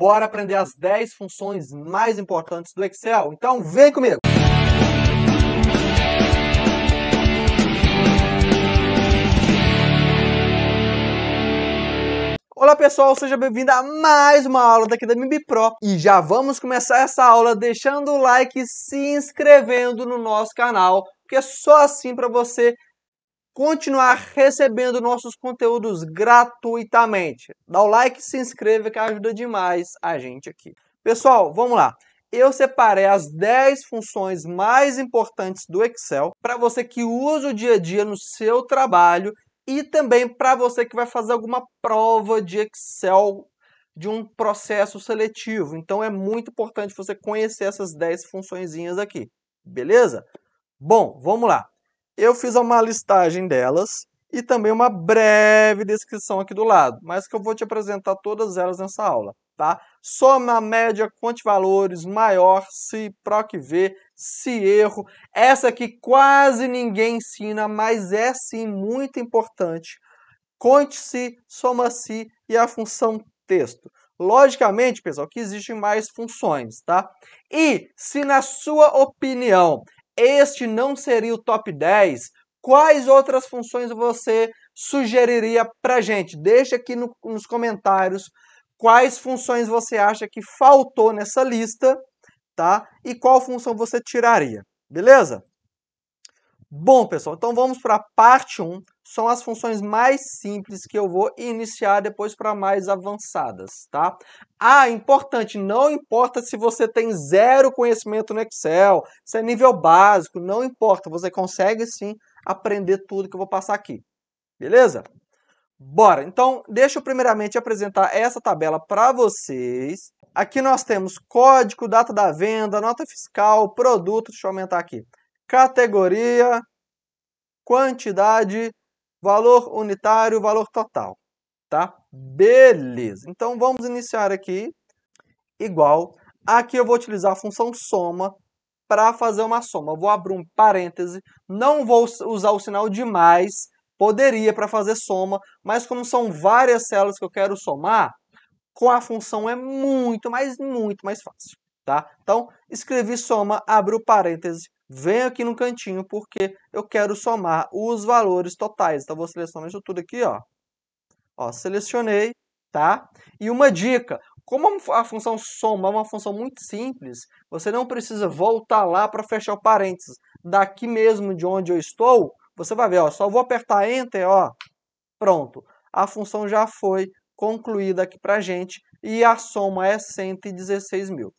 Bora aprender as 10 funções mais importantes do Excel. Então, vem comigo! Olá pessoal, seja bem-vindo a mais uma aula daqui da MIB Pro. E já vamos começar essa aula deixando o like e se inscrevendo no nosso canal, porque é só assim para você continuar recebendo nossos conteúdos gratuitamente. Dá o like, se inscreva que ajuda demais a gente aqui. Pessoal, vamos lá. Eu separei as 10 funções mais importantes do Excel para você que usa o dia a dia no seu trabalho e também para você que vai fazer alguma prova de Excel de um processo seletivo. Então é muito importante você conhecer essas 10 funções aqui. Beleza? Bom, vamos lá. Eu fiz uma listagem delas e também uma breve descrição aqui do lado, mas que eu vou te apresentar todas elas nessa aula, tá? Soma, média, conte valores, maior, se, proc, v, se erro. Essa aqui quase ninguém ensina, mas é sim muito importante. Conte-se, soma-se e a função texto. Logicamente, pessoal, que existem mais funções, tá? E se na sua opinião este não seria o top 10, quais outras funções você sugeriria para gente? Deixa aqui no, nos comentários quais funções você acha que faltou nessa lista, tá? E qual função você tiraria, beleza? Bom, pessoal, então vamos para a parte 1. São as funções mais simples que eu vou iniciar depois para mais avançadas, tá? Ah, importante, não importa se você tem zero conhecimento no Excel, se é nível básico, não importa, você consegue sim aprender tudo que eu vou passar aqui. Beleza? Bora! Então, deixa eu primeiramente apresentar essa tabela para vocês. Aqui nós temos código, data da venda, nota fiscal, produto, deixa eu aumentar aqui categoria, quantidade, valor unitário, valor total, tá? Beleza. Então vamos iniciar aqui igual. Aqui eu vou utilizar a função soma para fazer uma soma. Vou abrir um parêntese, não vou usar o sinal de mais, poderia para fazer soma, mas como são várias células que eu quero somar, com a função é muito, mas muito mais fácil tá? Então, escrevi soma, abriu parêntese, venho aqui no cantinho porque eu quero somar os valores totais. Então, vou selecionar isso tudo aqui, ó. Ó, selecionei, tá? E uma dica, como a função soma é uma função muito simples, você não precisa voltar lá para fechar o parênteses. Daqui mesmo de onde eu estou, você vai ver, ó, só vou apertar Enter, ó, pronto. A função já foi concluída aqui para gente e a soma é 116 mil.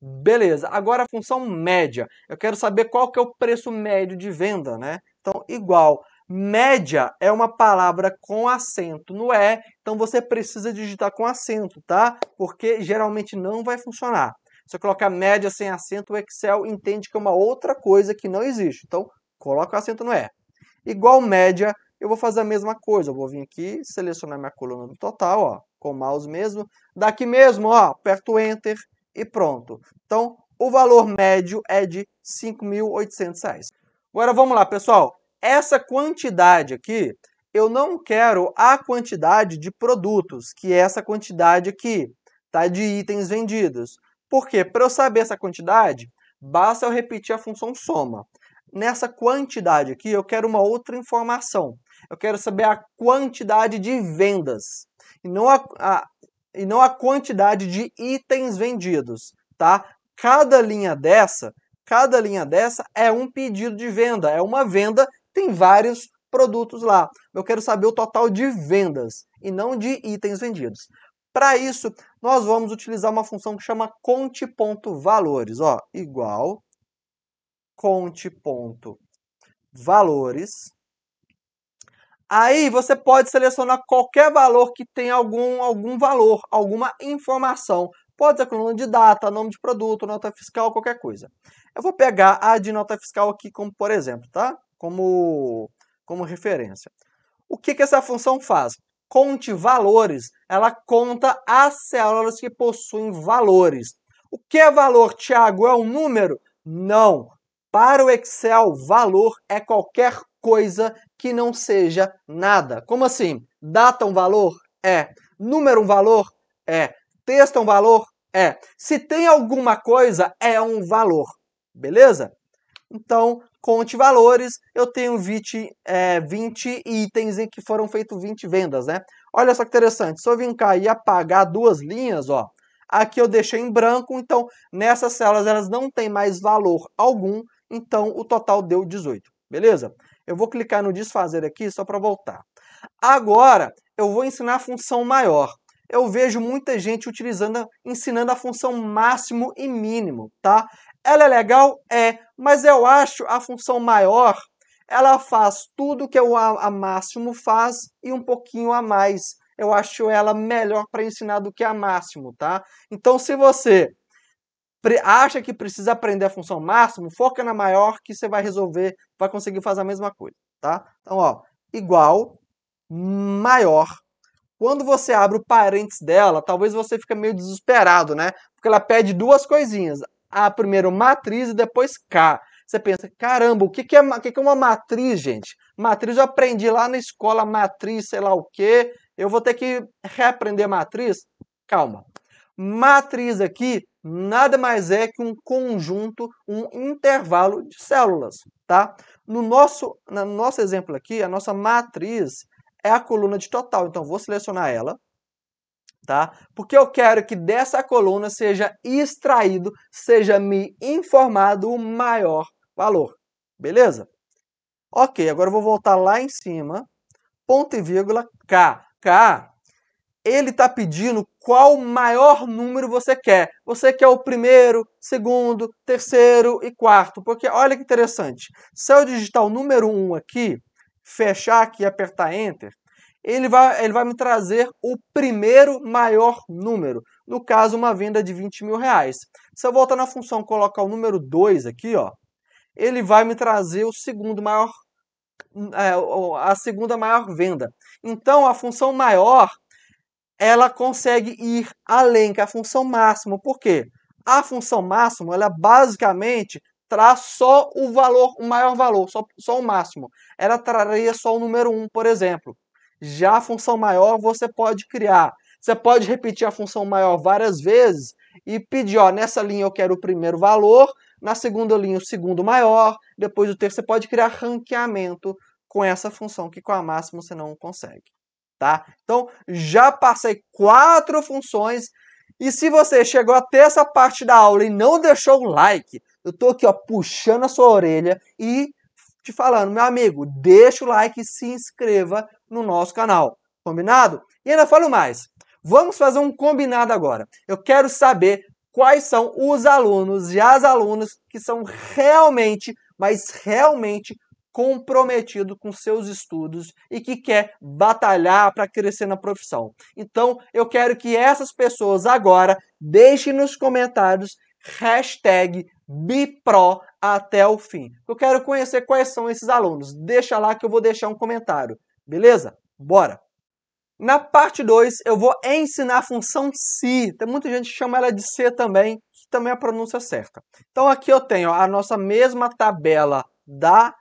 Beleza, agora a função média. Eu quero saber qual que é o preço médio de venda, né? Então, igual. Média é uma palavra com acento no E, então você precisa digitar com acento, tá? Porque geralmente não vai funcionar. Se eu colocar média sem acento, o Excel entende que é uma outra coisa que não existe. Então, coloca o acento no E. Igual média, eu vou fazer a mesma coisa. Eu vou vir aqui, selecionar minha coluna do total, ó, com o mouse mesmo. Daqui mesmo, ó, aperto Enter e pronto. Então, o valor médio é de R$ 5.800. Agora vamos lá, pessoal. Essa quantidade aqui, eu não quero a quantidade de produtos, que é essa quantidade aqui, tá? De itens vendidos. Por quê? Para eu saber essa quantidade, basta eu repetir a função soma. Nessa quantidade aqui, eu quero uma outra informação. Eu quero saber a quantidade de vendas. E não a, a, e não a quantidade de itens vendidos, tá? Cada linha dessa, cada linha dessa é um pedido de venda, é uma venda, tem vários produtos lá. Eu quero saber o total de vendas e não de itens vendidos. Para isso, nós vamos utilizar uma função que chama conte.valores, ó, igual conte.valores Aí você pode selecionar qualquer valor que tenha algum, algum valor, alguma informação. Pode ser coluna de data, nome de produto, nota fiscal, qualquer coisa. Eu vou pegar a de nota fiscal aqui como por exemplo, tá? Como, como referência. O que, que essa função faz? Conte valores. Ela conta as células que possuem valores. O que é valor, Tiago? É um número? Não. Para o Excel, valor é qualquer coisa que não seja nada. Como assim? Data um valor? É. Número um valor? É. Texto um valor? É. Se tem alguma coisa, é um valor. Beleza? Então, conte valores. Eu tenho 20, é, 20 itens em que foram feitos 20 vendas, né? Olha só que interessante. Se eu vim cá e apagar duas linhas, ó. Aqui eu deixei em branco, então nessas células elas não têm mais valor algum, então o total deu 18, beleza? Eu vou clicar no desfazer aqui só para voltar. Agora, eu vou ensinar a função maior. Eu vejo muita gente utilizando, ensinando a função máximo e mínimo, tá? Ela é legal? É, mas eu acho a função maior, ela faz tudo que a máximo faz e um pouquinho a mais. Eu acho ela melhor para ensinar do que a máximo, tá? Então, se você acha que precisa aprender a função máximo, foca na maior que você vai resolver, vai conseguir fazer a mesma coisa, tá? Então, ó, igual, maior. Quando você abre o parênteses dela, talvez você fique meio desesperado, né? Porque ela pede duas coisinhas. A primeiro matriz e depois K. Você pensa, caramba, o que, que, é, o que, que é uma matriz, gente? Matriz eu aprendi lá na escola, matriz, sei lá o quê. Eu vou ter que reaprender matriz? Calma. Matriz aqui nada mais é que um conjunto, um intervalo de células, tá? No nosso, no nosso exemplo aqui, a nossa matriz é a coluna de total. Então, vou selecionar ela, tá? Porque eu quero que dessa coluna seja extraído, seja me informado o maior valor. Beleza? Ok, agora eu vou voltar lá em cima. Ponto e vírgula K. K ele está pedindo qual maior número você quer. Você quer o primeiro, segundo, terceiro e quarto. Porque olha que interessante. Se eu digitar o número 1 um aqui, fechar aqui e apertar Enter, ele vai, ele vai me trazer o primeiro maior número. No caso, uma venda de 20 mil reais. Se eu voltar na função colocar o número 2 aqui, ó, ele vai me trazer o segundo maior, é, a segunda maior venda. Então, a função maior ela consegue ir além que é a função máxima. Por quê? A função máxima, ela basicamente traz só o valor, o maior valor, só, só o máximo. Ela traria só o número 1, por exemplo. Já a função maior, você pode criar. Você pode repetir a função maior várias vezes e pedir, ó, nessa linha eu quero o primeiro valor, na segunda linha o segundo maior, depois o terceiro. Você pode criar ranqueamento com essa função, que com a máxima você não consegue tá? Então, já passei quatro funções e se você chegou até essa parte da aula e não deixou o like, eu tô aqui, ó, puxando a sua orelha e te falando, meu amigo, deixa o like e se inscreva no nosso canal. Combinado? E ainda falo mais. Vamos fazer um combinado agora. Eu quero saber quais são os alunos e as alunas que são realmente, mas realmente comprometido com seus estudos e que quer batalhar para crescer na profissão. Então, eu quero que essas pessoas agora deixem nos comentários hashtag BIPRO até o fim. Eu quero conhecer quais são esses alunos. Deixa lá que eu vou deixar um comentário. Beleza? Bora! Na parte 2, eu vou ensinar a função se. Tem muita gente que chama ela de se também, que também é a pronúncia certa. Então, aqui eu tenho a nossa mesma tabela da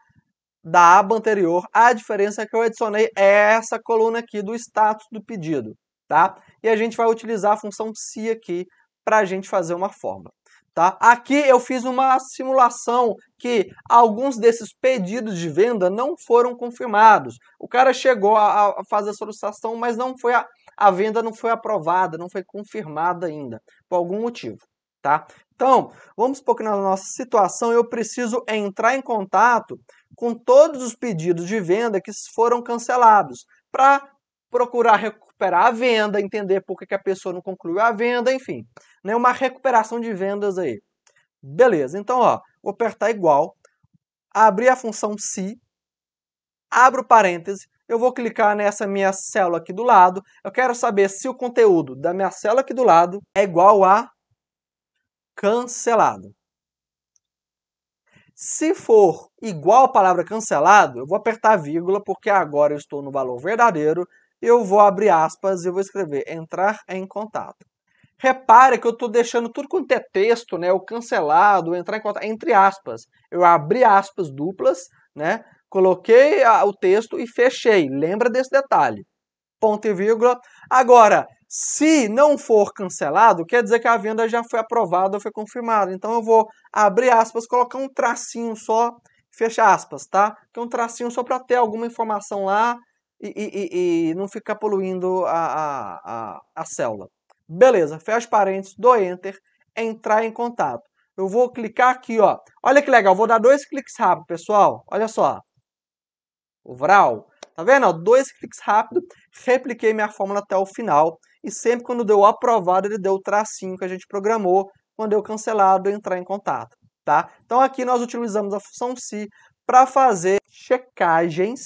da aba anterior. A diferença é que eu adicionei é essa coluna aqui do status do pedido, tá? E a gente vai utilizar a função se aqui para a gente fazer uma fórmula. Tá? Aqui eu fiz uma simulação que alguns desses pedidos de venda não foram confirmados. O cara chegou a, fazer a solicitação, mas não foi a, a venda não foi aprovada, não foi confirmada ainda, por algum motivo. Tá? Então, vamos supor que na nossa situação eu preciso entrar em contato com todos os pedidos de venda que foram cancelados, para procurar recuperar a venda, entender por que a pessoa não concluiu a venda, enfim. Né, uma recuperação de vendas aí. Beleza, então ó, vou apertar igual, abrir a função se, abro parêntese, eu vou clicar nessa minha célula aqui do lado, eu quero saber se o conteúdo da minha célula aqui do lado é igual a cancelado. Se for igual a palavra cancelado, eu vou apertar a vírgula, porque agora eu estou no valor verdadeiro, eu vou abrir aspas e vou escrever entrar em contato. Repare que eu estou deixando tudo quanto é texto, né, o cancelado, o entrar em contato, entre aspas. Eu abri aspas duplas, né, coloquei a, o texto e fechei. Lembra desse detalhe. Ponto e vírgula. Agora, se não for cancelado, quer dizer que a venda já foi aprovada ou foi confirmada. Então eu vou abrir aspas, colocar um tracinho só, fecha aspas, tá? Que é um tracinho só para ter alguma informação lá e, e, e, e não ficar poluindo a, a, a, a célula. Beleza, fecha parênteses, dou enter, entrar em contato. Eu vou clicar aqui, ó. Olha que legal, vou dar dois cliques rápido, pessoal. Olha só. O Vral. Tá vendo? dois cliques rápido, repliquei minha fórmula até o final e sempre quando deu aprovado, ele deu o tracinho que a gente programou, quando deu cancelado, entrar em contato, tá? Então aqui nós utilizamos a função se para fazer checagens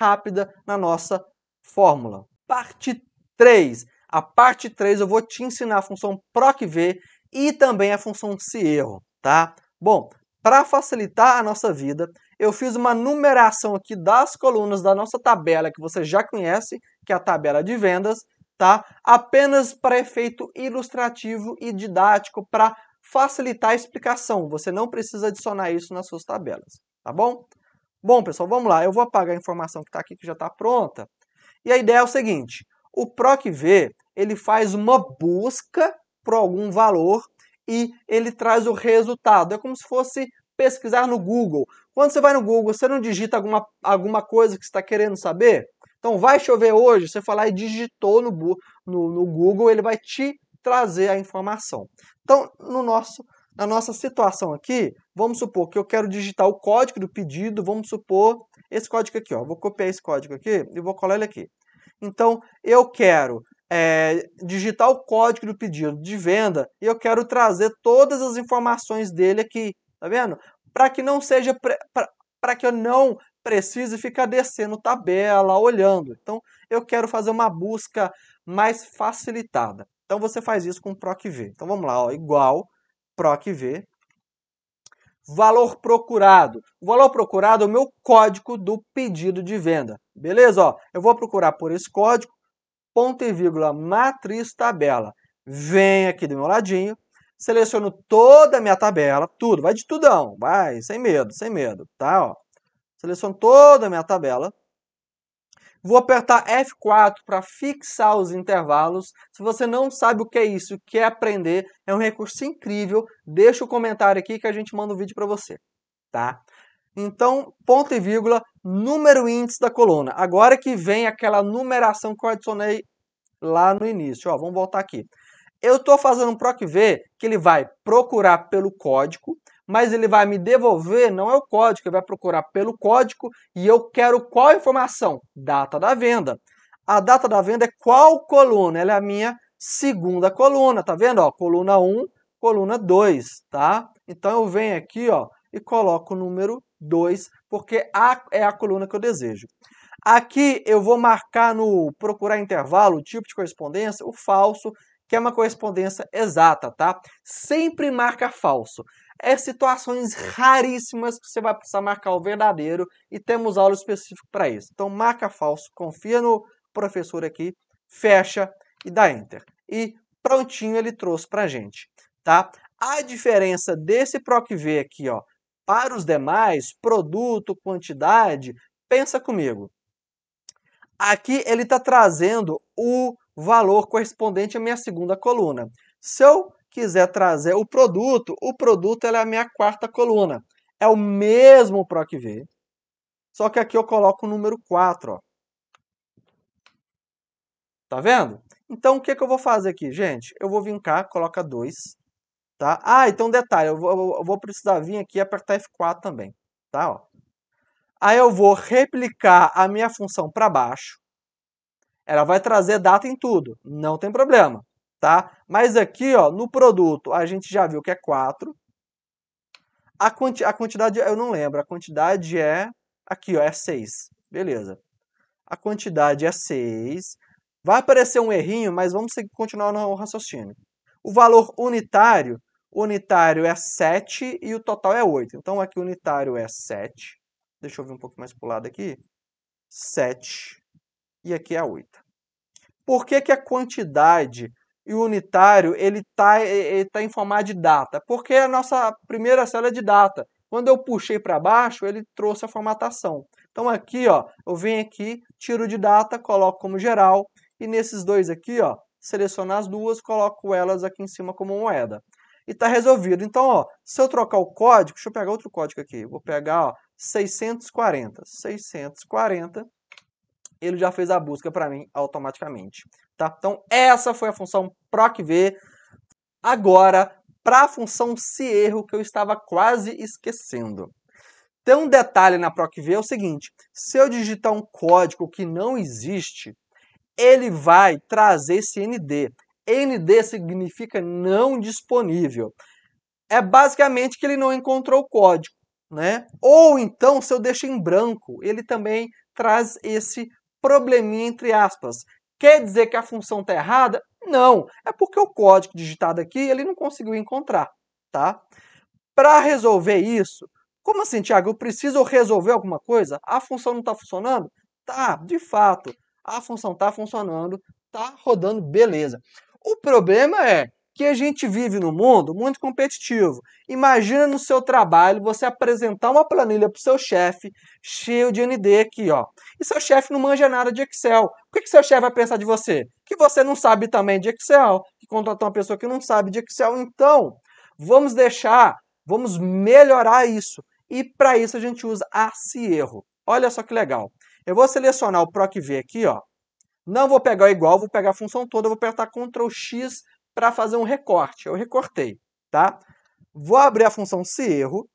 rápida na nossa fórmula. Parte 3. A parte 3 eu vou te ensinar a função PROCV e também a função se erro, tá? Bom, para facilitar a nossa vida, eu fiz uma numeração aqui das colunas da nossa tabela que você já conhece, que é a tabela de vendas, tá? Apenas para efeito ilustrativo e didático para facilitar a explicação. Você não precisa adicionar isso nas suas tabelas, tá bom? Bom, pessoal, vamos lá. Eu vou apagar a informação que está aqui, que já está pronta. E a ideia é o seguinte, o PROC-V, ele faz uma busca por algum valor e ele traz o resultado. É como se fosse pesquisar no Google. Quando você vai no Google, você não digita alguma, alguma coisa que está querendo saber? Então, vai chover hoje? Você falar e digitou no, no, no Google, ele vai te trazer a informação. Então, no nosso, na nossa situação aqui, vamos supor que eu quero digitar o código do pedido, vamos supor esse código aqui, ó. Vou copiar esse código aqui e vou colar ele aqui. Então, eu quero é, digitar o código do pedido de venda e eu quero trazer todas as informações dele aqui, tá vendo? Para que não seja para que eu não precise ficar descendo tabela, olhando. Então, eu quero fazer uma busca mais facilitada. Então, você faz isso com PROC-V. Então, vamos lá, ó, igual PROC-V. Valor procurado. O valor procurado é o meu código do pedido de venda. Beleza? Ó, eu vou procurar por esse código, ponto e vírgula, matriz tabela. Vem aqui do meu ladinho, seleciono toda a minha tabela, tudo, vai de tudão, vai, sem medo, sem medo, tá? Ó. Seleciono toda a minha tabela. Vou apertar F4 para fixar os intervalos. Se você não sabe o que é isso, quer aprender, é um recurso incrível. Deixa o um comentário aqui que a gente manda o um vídeo para você, tá? Então, ponto e vírgula, número índice da coluna. Agora que vem aquela numeração que eu adicionei lá no início. Ó, vamos voltar aqui. Eu estou fazendo um PROC V que ele vai procurar pelo código mas ele vai me devolver, não é o código, ele vai procurar pelo código e eu quero qual informação? Data da venda. A data da venda é qual coluna? Ela é a minha segunda coluna, tá vendo? Ó, coluna 1, coluna 2, tá? Então eu venho aqui, ó, e coloco o número 2, porque a, é a coluna que eu desejo. Aqui eu vou marcar no procurar intervalo, o tipo de correspondência, o falso, que é uma correspondência exata, tá? Sempre marca falso é situações é. raríssimas que você vai precisar marcar o verdadeiro e temos aula específica para isso. Então marca falso, confia no professor aqui, fecha e dá enter. E prontinho ele trouxe para a gente, tá? A diferença desse PROC-V aqui, ó, para os demais, produto, quantidade, pensa comigo. Aqui ele está trazendo o valor correspondente à minha segunda coluna. Se eu quiser trazer o produto, o produto é a minha quarta coluna. É o mesmo PROC V, só que aqui eu coloco o número 4. Tá vendo? Então, o que, que eu vou fazer aqui, gente? Eu vou vincar, coloca 2. Tá? Ah, então detalhe, eu vou, eu vou precisar vir aqui e apertar F4 também. Tá? Ó. Aí eu vou replicar a minha função para baixo. Ela vai trazer data em tudo, não tem problema tá? Mas aqui, ó, no produto, a gente já viu que é 4. A, quanti a quantidade, eu não lembro, a quantidade é, aqui, ó, é 6. Beleza. A quantidade é 6. Vai aparecer um errinho, mas vamos continuar no raciocínio. O valor unitário, unitário é 7 e o total é 8. Então, aqui unitário é 7. Deixa eu ver um pouco mais para o lado aqui. 7. E aqui é 8. Por que, que a quantidade e o unitário ele está tá em formato de data, porque a nossa primeira célula é de data. Quando eu puxei para baixo, ele trouxe a formatação. Então aqui, ó, eu venho aqui, tiro de data, coloco como geral, e nesses dois aqui, ó, seleciono as duas, coloco elas aqui em cima como moeda. E está resolvido. Então, ó, se eu trocar o código, deixa eu pegar outro código aqui, vou pegar ó, 640. 640, ele já fez a busca para mim automaticamente tá? Então essa foi a função procv. Agora, para a função se erro que eu estava quase esquecendo. Tem um detalhe na procv é o seguinte, se eu digitar um código que não existe, ele vai trazer esse ND. ND significa não disponível. É basicamente que ele não encontrou o código, né? Ou então, se eu deixo em branco, ele também traz esse probleminha entre aspas, Quer dizer que a função está errada? Não, é porque o código digitado aqui ele não conseguiu encontrar, tá? Para resolver isso, como assim, Tiago? Eu preciso resolver alguma coisa? A função não está funcionando? Tá, de fato, a função está funcionando, está rodando, beleza. O problema é que a gente vive num mundo muito competitivo. Imagina no seu trabalho você apresentar uma planilha para o seu chefe cheio de ND aqui, ó. E seu chefe não manja nada de Excel. O que, que seu chefe vai pensar de você? Que você não sabe também de Excel, que contratou uma pessoa que não sabe de Excel. Então, vamos deixar, vamos melhorar isso. E para isso a gente usa a erro Olha só que legal. Eu vou selecionar o PROC V aqui, ó. Não vou pegar igual, vou pegar a função toda, vou apertar Ctrl X para fazer um recorte. Eu recortei, tá? Vou abrir a função se erro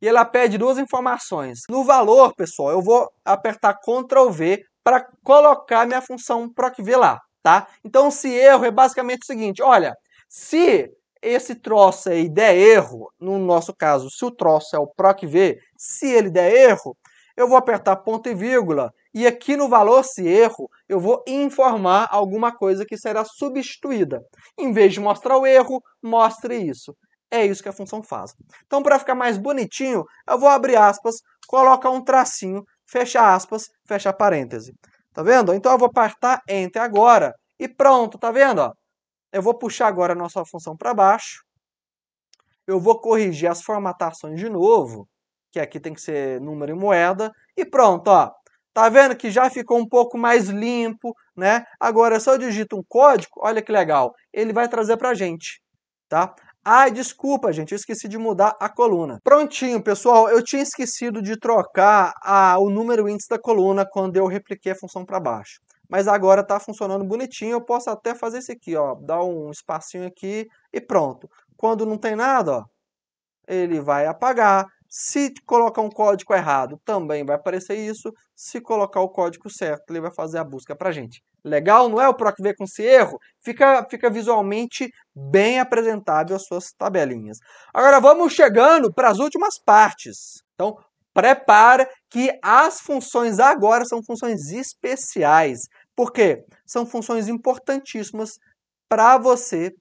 e ela pede duas informações. No valor, pessoal, eu vou apertar Ctrl V para colocar minha função procv lá, tá? Então, se erro é basicamente o seguinte, olha, se esse troço aí der erro, no nosso caso, se o troço é o procv, se ele der erro, eu vou apertar ponto e vírgula e aqui no valor se erro, eu vou informar alguma coisa que será substituída. Em vez de mostrar o erro, mostre isso. É isso que a função faz. Então, para ficar mais bonitinho, eu vou abrir aspas, colocar um tracinho, fecha aspas, fecha parêntese. Tá vendo? Então, eu vou apertar enter agora e pronto, tá vendo? Eu vou puxar agora a nossa função para baixo. Eu vou corrigir as formatações de novo, que aqui tem que ser número e moeda. E pronto, ó. Tá vendo que já ficou um pouco mais limpo, né? Agora, se eu digito um código, olha que legal, ele vai trazer para gente, tá? Ah, desculpa, gente, eu esqueci de mudar a coluna. Prontinho, pessoal, eu tinha esquecido de trocar a, o número índice da coluna quando eu repliquei a função para baixo. Mas agora está funcionando bonitinho, eu posso até fazer isso aqui, ó, dar um espacinho aqui e pronto. Quando não tem nada, ó, ele vai apagar. Se colocar um código errado, também vai aparecer isso. Se colocar o código certo, ele vai fazer a busca para gente. Legal, não é? O PROC V com esse erro fica, fica visualmente bem apresentável as suas tabelinhas. Agora vamos chegando para as últimas partes. Então, prepara que as funções agora são funções especiais. Por quê? São funções importantíssimas para você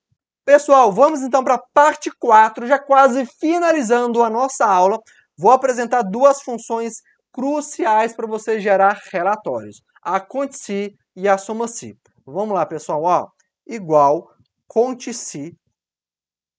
Pessoal, vamos então para a parte 4, já quase finalizando a nossa aula. Vou apresentar duas funções cruciais para você gerar relatórios: a conte-si e a soma se Vamos lá, pessoal, ó, igual conte-si,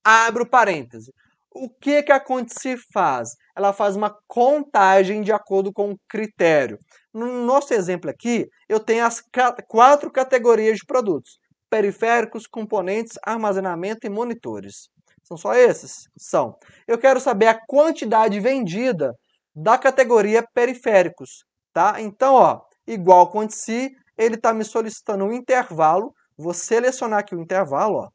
abro parêntese. O que que a conte-si faz? Ela faz uma contagem de acordo com o critério. No nosso exemplo aqui, eu tenho as quatro categorias de produtos periféricos, componentes, armazenamento e monitores. São só esses? São. Eu quero saber a quantidade vendida da categoria periféricos, tá? Então, ó, igual quanto se ele está me solicitando um intervalo, vou selecionar aqui o intervalo, ó.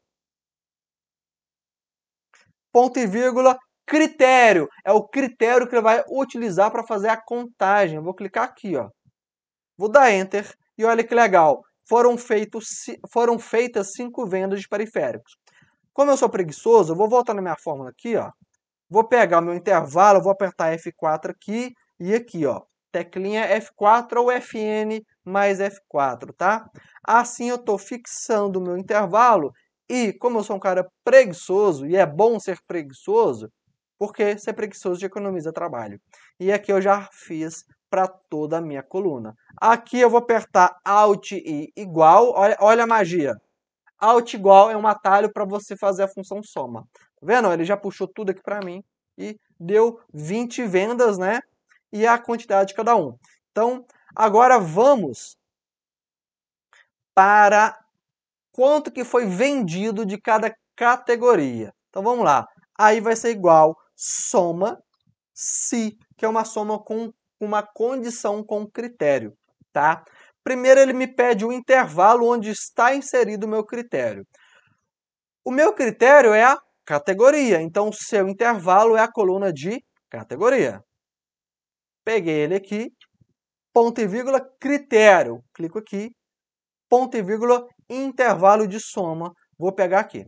Ponto e vírgula, critério. É o critério que ele vai utilizar para fazer a contagem. Eu vou clicar aqui, ó. Vou dar Enter e olha que legal foram, foram feitas cinco vendas de periféricos. Como eu sou preguiçoso, eu vou voltar na minha fórmula aqui, ó. Vou pegar o meu intervalo, vou apertar F4 aqui e aqui, ó. Teclinha F4 ou Fn mais F4, tá? Assim eu estou fixando o meu intervalo e como eu sou um cara preguiçoso, e é bom ser preguiçoso, porque ser preguiçoso economiza trabalho. E aqui eu já fiz para toda a minha coluna. Aqui eu vou apertar Alt e igual. Olha, olha a magia. Alt igual é um atalho para você fazer a função soma. Tá vendo? Ele já puxou tudo aqui para mim e deu 20 vendas, né? E a quantidade de cada um. Então, agora vamos para quanto que foi vendido de cada categoria. Então, vamos lá. Aí vai ser igual soma se, que é uma soma com uma condição com critério, tá? Primeiro ele me pede o intervalo onde está inserido o meu critério. O meu critério é a categoria, então o seu intervalo é a coluna de categoria. Peguei ele aqui, ponto e vírgula, critério. Clico aqui, ponto e vírgula, intervalo de soma. Vou pegar aqui.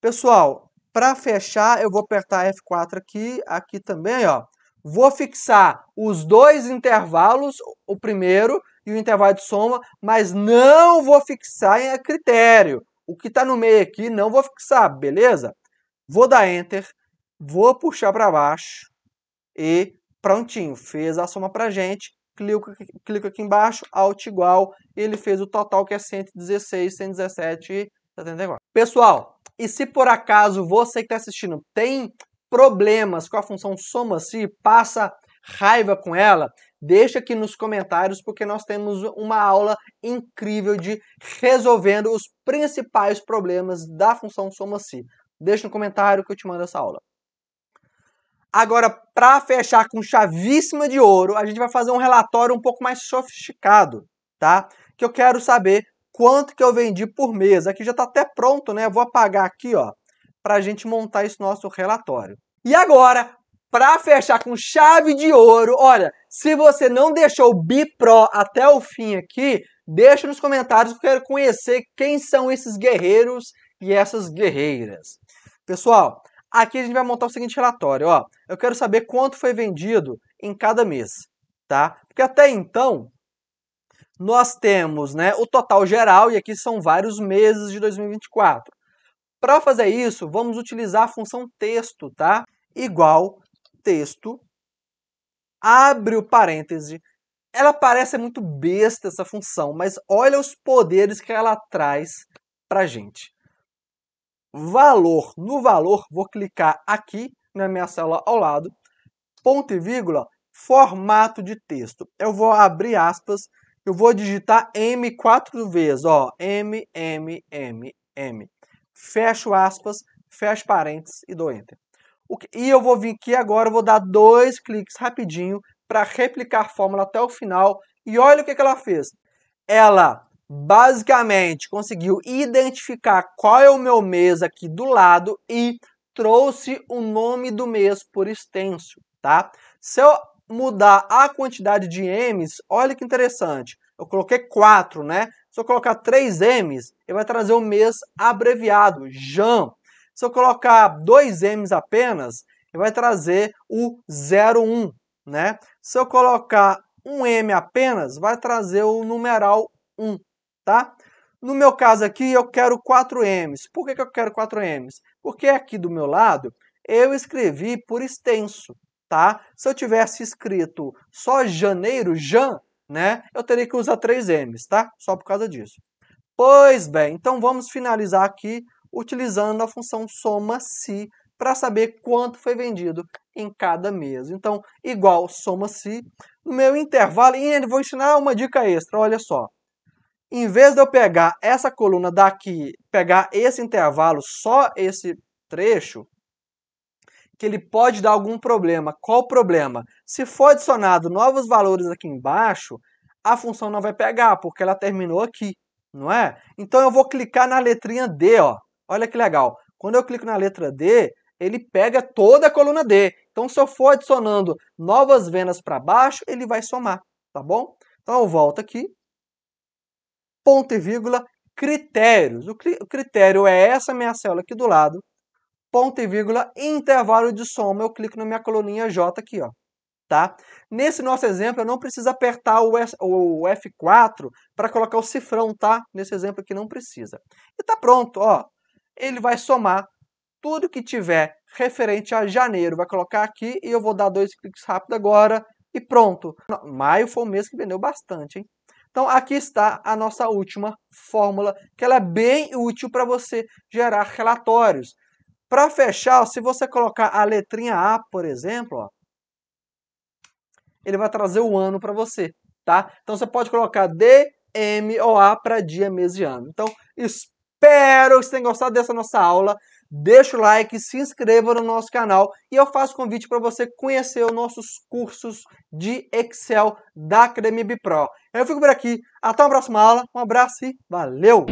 Pessoal, para fechar, eu vou apertar F4 aqui, aqui também, ó. Vou fixar os dois intervalos, o primeiro e o intervalo de soma, mas não vou fixar em critério. O que está no meio aqui não vou fixar, beleza? Vou dar Enter, vou puxar para baixo e prontinho, fez a soma para gente. Clico, clico aqui embaixo, Alt igual, ele fez o total que é 116, 117 e 74. Tá Pessoal, e se por acaso você que está assistindo tem problemas com a função soma-se, passa raiva com ela, deixa aqui nos comentários porque nós temos uma aula incrível de resolvendo os principais problemas da função soma-se. Deixa no comentário que eu te mando essa aula. Agora, para fechar com chavíssima de ouro, a gente vai fazer um relatório um pouco mais sofisticado, tá? Que eu quero saber quanto que eu vendi por mês. Aqui já está até pronto, né? vou apagar aqui, ó, para a gente montar esse nosso relatório. E agora, para fechar com chave de ouro, olha, se você não deixou o Bipro até o fim aqui, deixa nos comentários que eu quero conhecer quem são esses guerreiros e essas guerreiras. Pessoal, aqui a gente vai montar o seguinte relatório, ó. Eu quero saber quanto foi vendido em cada mês, tá? Porque até então, nós temos né, o total geral, e aqui são vários meses de 2024. Para fazer isso, vamos utilizar a função texto, tá? Igual texto, abre o parêntese. Ela parece muito besta essa função, mas olha os poderes que ela traz para gente. Valor. No valor, vou clicar aqui na minha célula ao lado, ponto e vírgula, formato de texto. Eu vou abrir aspas eu vou digitar M quatro vezes, ó, M, M, M, M. Fecho aspas, fecho parênteses e dou Enter. Que, e eu vou vir aqui agora, eu vou dar dois cliques rapidinho para replicar a fórmula até o final. E olha o que, que ela fez. Ela basicamente conseguiu identificar qual é o meu mês aqui do lado e trouxe o nome do mês por extenso, tá? Se eu mudar a quantidade de M's, olha que interessante. Eu coloquei 4, né? Se eu colocar 3 M's, ele vai trazer o mês abreviado, Jan. Se eu colocar 2 M's apenas, ele vai trazer o 01, né? Se eu colocar 1 M apenas, vai trazer o numeral 1, tá? No meu caso aqui, eu quero 4 M's. Por que, que eu quero 4 M's? Porque aqui do meu lado, eu escrevi por extenso, tá? Se eu tivesse escrito só janeiro, jan, né? Eu teria que usar três M's, tá? Só por causa disso. Pois bem, então vamos finalizar aqui utilizando a função soma-se para saber quanto foi vendido em cada mês. Então, igual soma-se. No meu intervalo, e vou ensinar uma dica extra, olha só. Em vez de eu pegar essa coluna daqui, pegar esse intervalo, só esse trecho, que ele pode dar algum problema. Qual o problema? Se for adicionado novos valores aqui embaixo, a função não vai pegar, porque ela terminou aqui, não é? Então eu vou clicar na letrinha D, ó. Olha que legal. Quando eu clico na letra D, ele pega toda a coluna D. Então se eu for adicionando novas vendas para baixo, ele vai somar, tá bom? Então eu volto aqui, ponto e vírgula, critérios. O critério é essa minha célula aqui do lado, ponto e vírgula, intervalo de soma, eu clico na minha coluninha J aqui, ó. Tá? Nesse nosso exemplo, eu não preciso apertar o, S, o F4 para colocar o cifrão, tá? Nesse exemplo aqui não precisa. E tá pronto, ó. Ele vai somar tudo que tiver referente a janeiro, vai colocar aqui e eu vou dar dois cliques rápido agora e pronto. Maio foi um mês que vendeu bastante, hein? Então, aqui está a nossa última fórmula, que ela é bem útil para você gerar relatórios. Para fechar, se você colocar a letrinha A, por exemplo, ó, ele vai trazer o ano para você, tá? Então você pode colocar D, M ou A para dia, mês e ano. Então espero que vocês tenham gostado dessa nossa aula. Deixa o like, se inscreva no nosso canal e eu faço convite para você conhecer os nossos cursos de Excel da Academia Bipro. Eu fico por aqui. Até a próxima aula. Um abraço e valeu!